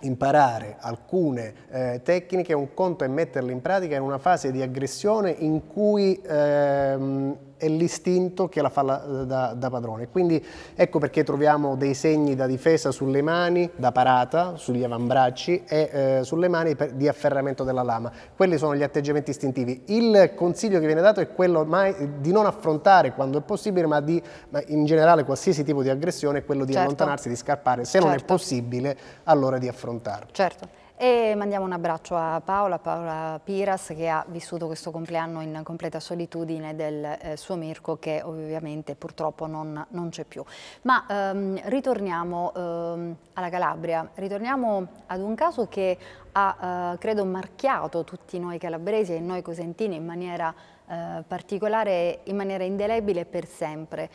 imparare alcune eh, tecniche, un conto è metterle in pratica in una fase di aggressione in cui ehm, è l'istinto che la fa la, da, da, padrone. Quindi ecco perché troviamo dei segni da difesa sulle mani, da parata, sugli avambracci e eh, sulle mani per, di afferramento della lama. Quelli sono gli atteggiamenti istintivi. Il consiglio che viene dato è quello mai, di non affrontare quando è possibile, ma, di, ma in generale qualsiasi tipo di aggressione è quello di certo. allontanarsi, di scappare. Se certo. non è certo. possibile, allora di affrontarlo. Certo. E mandiamo un abbraccio a Paola, Paola Piras che ha vissuto questo compleanno in completa solitudine del eh, suo Mirko che ovviamente purtroppo non, non c'è più. Ma ehm, ritorniamo ehm, alla Calabria, ritorniamo ad un caso che ha eh, credo marchiato tutti noi calabresi e noi cosentini in maniera eh, particolare, in maniera indelebile per sempre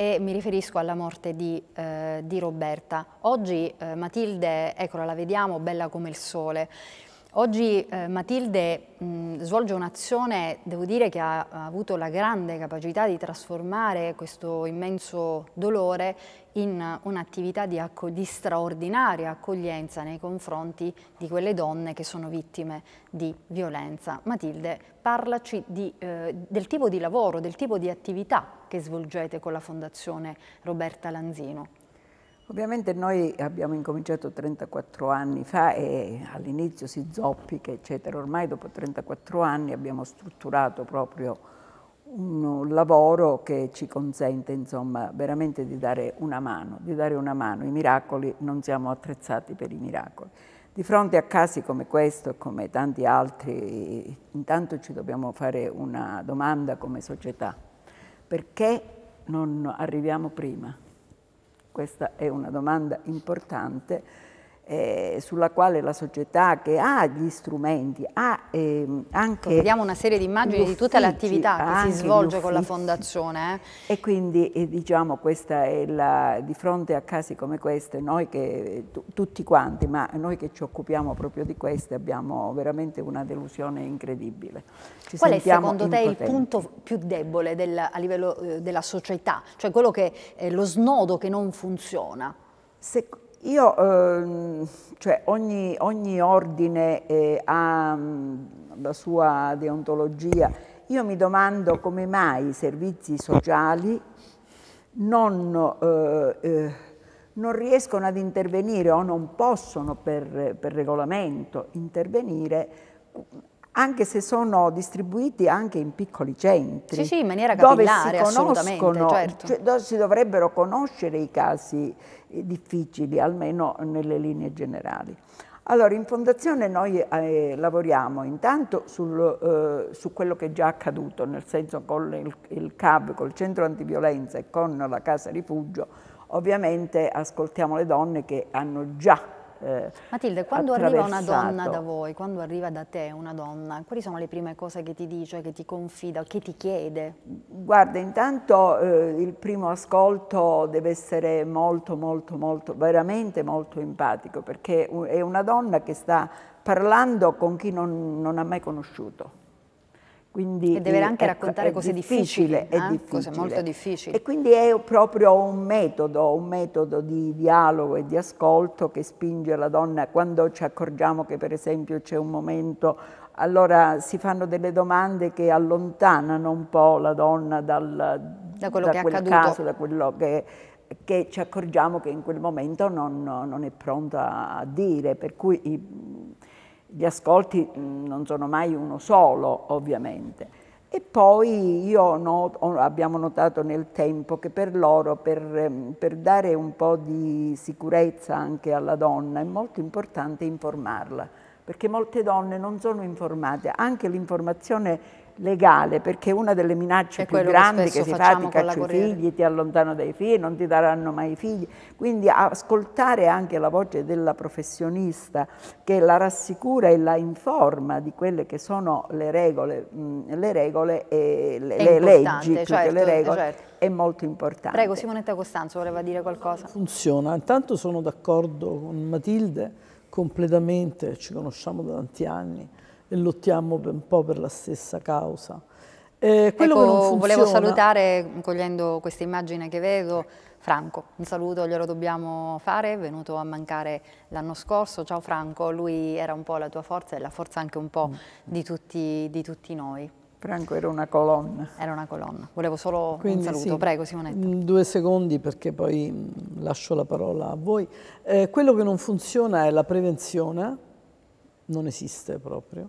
e mi riferisco alla morte di, eh, di Roberta. Oggi eh, Matilde, eccola la vediamo, bella come il sole, Oggi eh, Matilde mh, svolge un'azione, devo dire, che ha, ha, avuto la grande capacità di trasformare questo immenso dolore in un'attività di, di, straordinaria accoglienza nei confronti di quelle donne che sono vittime di violenza. Matilde, parlaci di, eh, del tipo di lavoro, del tipo di attività che svolgete con la Fondazione Roberta Lanzino. Ovviamente noi abbiamo incominciato 34 anni fa e all'inizio si zoppica, eccetera. Ormai dopo 34 anni abbiamo strutturato proprio un lavoro che ci consente insomma veramente di dare una mano, di dare una mano. I miracoli non siamo attrezzati per i miracoli. Di fronte a casi come questo e come tanti altri, intanto ci dobbiamo fare una domanda come società. Perché non arriviamo prima? Questa è una domanda importante eh, sulla quale la società che ha gli strumenti, ha ehm, anche... Vediamo una serie di immagini di tutta l'attività che si svolge con la fondazione. Eh. E quindi eh, diciamo questa è la, di fronte a casi come questi, noi che, eh, tutti quanti, ma noi che ci occupiamo proprio di queste abbiamo veramente una delusione incredibile. Ci Qual è secondo te il punto più debole del, a livello eh, della società? Cioè quello che, è lo snodo che non funziona? Se, io, ehm, cioè ogni, ogni ordine eh, ha mm, la sua deontologia, io mi domando come mai i servizi sociali non, eh, eh, non riescono ad intervenire o non possono per, per regolamento intervenire anche se sono distribuiti anche in piccoli centri. Sì, sì, in maniera capillare, dove si conoscono, certo. cioè, dove si dovrebbero conoscere i casi difficili, almeno nelle linee generali. Allora, in fondazione noi eh, lavoriamo intanto sul, eh, su quello che è già accaduto, nel senso con il, il CAB, col centro antiviolenza e con la casa rifugio, ovviamente ascoltiamo le donne che hanno già eh, Matilde, quando arriva una donna da voi, quando arriva da te una donna, quali sono le prime cose che ti dice, che ti confida, che ti chiede? Guarda, intanto eh, il primo ascolto deve essere molto, molto, molto, veramente molto empatico, perché è una donna che sta parlando con chi non, non ha mai conosciuto quindi e deve anche è, raccontare è cose difficili, difficili, eh? difficile. cose molto difficili. E quindi è proprio un metodo, un metodo di dialogo e di ascolto che spinge la donna quando ci accorgiamo che per esempio c'è un momento allora si fanno delle domande che allontanano un po' la donna dal, da quello da che è accaduto. Caso, da quello che, che, ci accorgiamo che in quel momento non, non è pronta a dire, per cui gli ascolti mm, non sono mai uno solo, ovviamente. E poi io noto, abbiamo notato nel tempo che per loro, per, ehm, per, dare un po' di sicurezza anche alla donna, è molto importante informarla, perché molte donne non sono informate, anche l'informazione legale, perché una delle minacce più grandi che, che si fa ti caccio i figli, ti allontano dai figli, non ti daranno mai i figli. Quindi ascoltare anche la voce della professionista che la rassicura e la informa di quelle che sono le regole, le regole e le, le leggi, più certo, le regole, certo. è molto importante. Prego, Simonetta Costanzo voleva dire qualcosa. Funziona, intanto sono d'accordo con Matilde completamente, ci conosciamo da tanti anni e lottiamo un po' per la stessa causa. Eh, quello ecco, che non funziona... Volevo salutare, cogliendo questa immagine che vedo, Franco. Un saluto glielo dobbiamo fare, è venuto a mancare l'anno scorso. Ciao Franco, lui era un po' la tua forza e la forza anche un po' mm. di tutti, di tutti noi. Franco era una colonna. Era una colonna. Volevo solo Quindi, un saluto. Sì, Prego Simonetta. Mm, due secondi perché poi mm, lascio la parola a voi. Eh, quello che non funziona è la prevenzione, non esiste proprio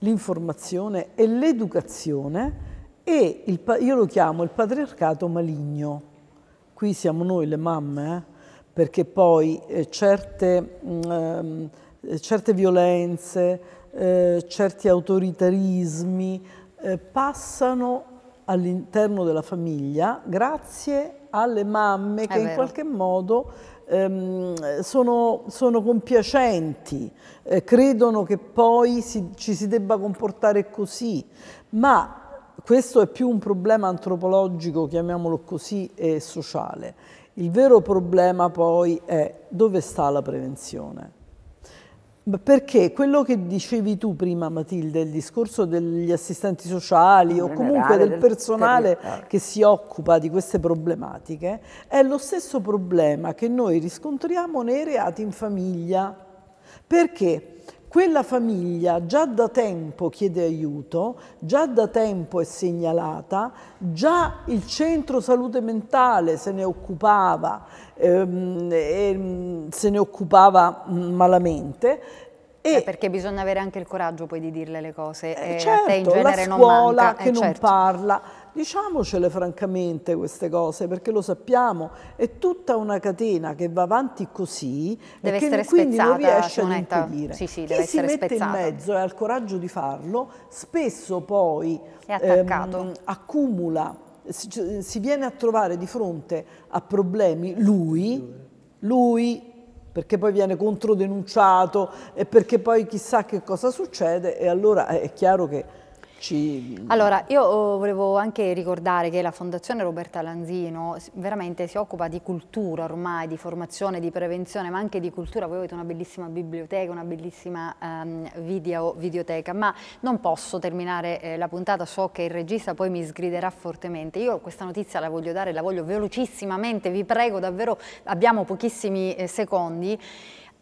l'informazione e l'educazione e il, io lo chiamo il patriarcato maligno. Qui siamo noi le mamme, eh? perché poi eh, certe, mh, mm, ehm, certe, violenze, eh, certi autoritarismi eh, passano all'interno della famiglia grazie alle mamme È che vero. in qualche modo ehm, sono, sono, compiacenti, eh, credono che poi si, ci si debba comportare così, ma questo è più un problema antropologico, chiamiamolo così, e sociale. Il vero problema poi è dove sta la prevenzione. Perché quello che dicevi tu prima Matilde, il discorso degli assistenti sociali o comunque del, personale che si occupa di queste problematiche, è lo stesso problema che noi riscontriamo nei reati in famiglia. Perché? Quella famiglia già da tempo chiede aiuto, già da tempo è segnalata, già il centro salute mentale se ne occupava, ehm, e, ehm, se ne occupava malamente, e eh, eh perché bisogna avere anche il coraggio poi di dirle le cose. Eh, eh certo, la scuola non eh, che eh, non certo. parla. Diciamocele francamente queste cose perché lo sappiamo, è tutta una catena che va avanti così deve e che quindi non riesce ad impedire. Sì, sì, Chi si mette spezzata. in mezzo e ha il coraggio di farlo, spesso poi ehm, accumula, si, si viene a trovare di fronte a problemi lui, lui perché poi viene controdenunciato e perché poi chissà che cosa succede e allora è chiaro che ci... Allora, io oh, volevo anche ricordare che la Fondazione Roberta Lanzino veramente si occupa di cultura ormai, di formazione, di prevenzione, ma anche di cultura. Voi avete una bellissima biblioteca, una bellissima um, video, videoteca, ma non posso terminare eh, la puntata, so che il regista poi mi sgriderà fortemente. Io questa notizia la voglio dare, la voglio velocissimamente, vi prego davvero, abbiamo pochissimi eh, secondi.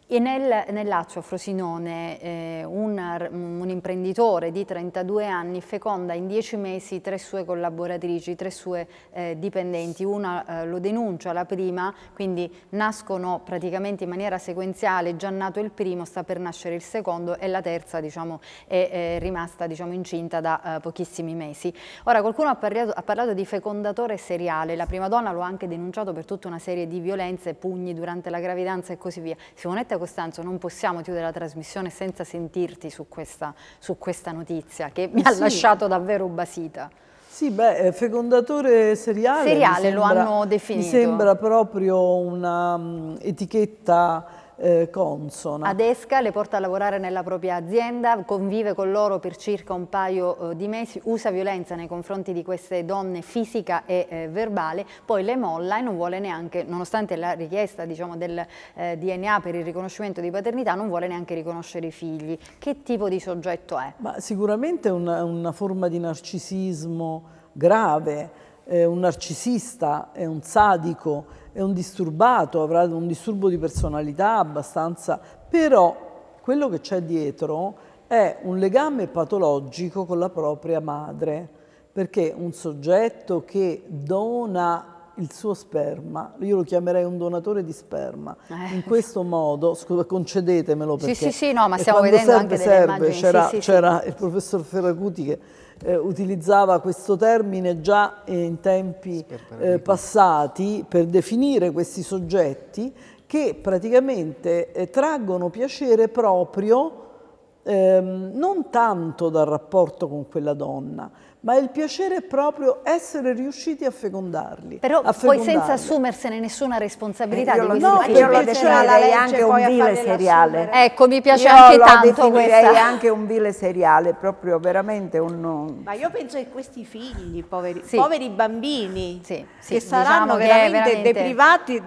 E nel, Lazio, a Frosinone eh, un, un, imprenditore di 32 anni feconda in 10 mesi tre sue collaboratrici, tre sue eh, dipendenti, una eh, lo denuncia la prima, quindi nascono praticamente in maniera sequenziale, già nato il primo, sta per nascere il secondo e la terza diciamo, è, è, rimasta diciamo, incinta da eh, pochissimi mesi. Ora qualcuno ha parlato, ha parlato di fecondatore seriale, la prima donna lo ha anche denunciato per tutta una serie di violenze, pugni durante la gravidanza e così via. Simonetta Ovviamente Costanzo non possiamo chiudere la trasmissione senza sentirti su questa, su questa notizia che mi ha sì. lasciato davvero basita. Sì, beh, eh, fecondatore seriale. Seriale sembra, lo hanno definito. Mi sembra proprio un'etichetta mm, eh, consona. Adesca le porta a lavorare nella propria azienda, convive con loro per circa un paio eh, di mesi, usa violenza nei confronti di queste donne fisica e eh, verbale, poi le molla e non vuole neanche, nonostante la richiesta diciamo, del eh, DNA per il riconoscimento di paternità, non vuole neanche riconoscere i figli. Che tipo di soggetto è? Ma sicuramente è una, una forma di narcisismo grave, è eh, un narcisista, è un sadico, è un disturbato, avrà un disturbo di personalità abbastanza, però quello che c'è dietro è un legame patologico con la propria madre, perché un soggetto che dona il suo sperma, io lo chiamerei un donatore di sperma, eh. in questo modo, scusa, concedetemelo perché... Sì, sì, sì, no, ma stiamo vedendo serve, anche serve, delle immagini. C'era, sì, sì, sì. il professor Ferraguti che eh, utilizzava questo termine già eh, in tempi eh, passati per definire questi soggetti che praticamente eh, traggono piacere proprio ehm, non tanto dal rapporto con quella donna, ma il piacere è proprio essere riusciti a fecondarli. Però a poi senza assumersene nessuna responsabilità eh, di questo. No, io lo definirei anche un vile seriale. Ecco, mi piace io anche tanto questa. Io anche un vile seriale, proprio veramente un... Ma io penso che questi figli, poveri, sì. poveri bambini, sì, sì, che diciamo saranno diciamo veramente, che veramente deprivati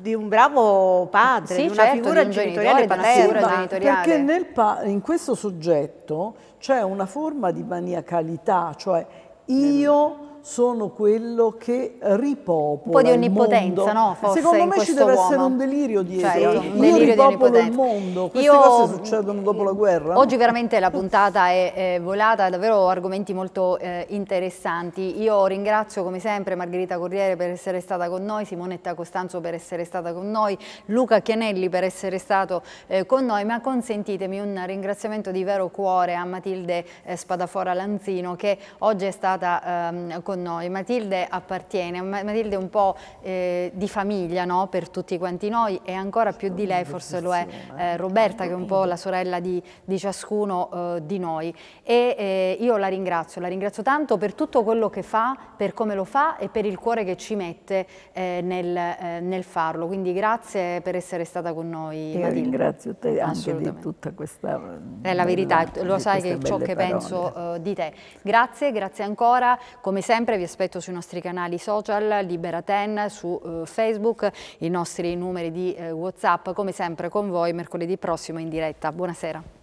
di un bravo padre, sì, di una certo, figura di un genitoriale, genitoriale paterna. Perché nel pa in questo soggetto c'è una forma di maniacalità, cioè io sono quello che ripopola Un po' di onnipotenza, no? Forse Secondo me ci deve uomo. essere un delirio cioè, dietro. Cioè, un delirio Io ripopolo di il mondo. Queste Io, cose succedono dopo la guerra. Oggi veramente la puntata è, è volata, davvero argomenti molto eh, interessanti. Io ringrazio come sempre Margherita Corriere per essere stata con noi, Simonetta Costanzo per essere stata con noi, Luca Chianelli per essere stato eh, con noi, ma consentitemi un ringraziamento di vero cuore a Matilde eh, Spadafora Lanzino che oggi è stata ehm, con noi. Matilde appartiene, Matilde è un po' eh, di famiglia no? per tutti quanti noi e ancora più di lei forse lo è eh, Roberta che è un po' la sorella di, di ciascuno eh, di noi e eh, io la ringrazio, la ringrazio tanto per tutto quello che fa, per come lo fa e per il cuore che ci mette eh, nel, eh, nel, farlo, quindi grazie per essere stata con noi io Matilde. ringrazio te anche di tutta questa... È la verità, lo sai che è ciò che parole. penso di te. Grazie, grazie ancora, come sempre sempre vi aspetto sui nostri canali social, Liberaten, su eh, Facebook, i nostri numeri di eh, Whatsapp, come sempre con voi mercoledì prossimo in diretta. Buonasera.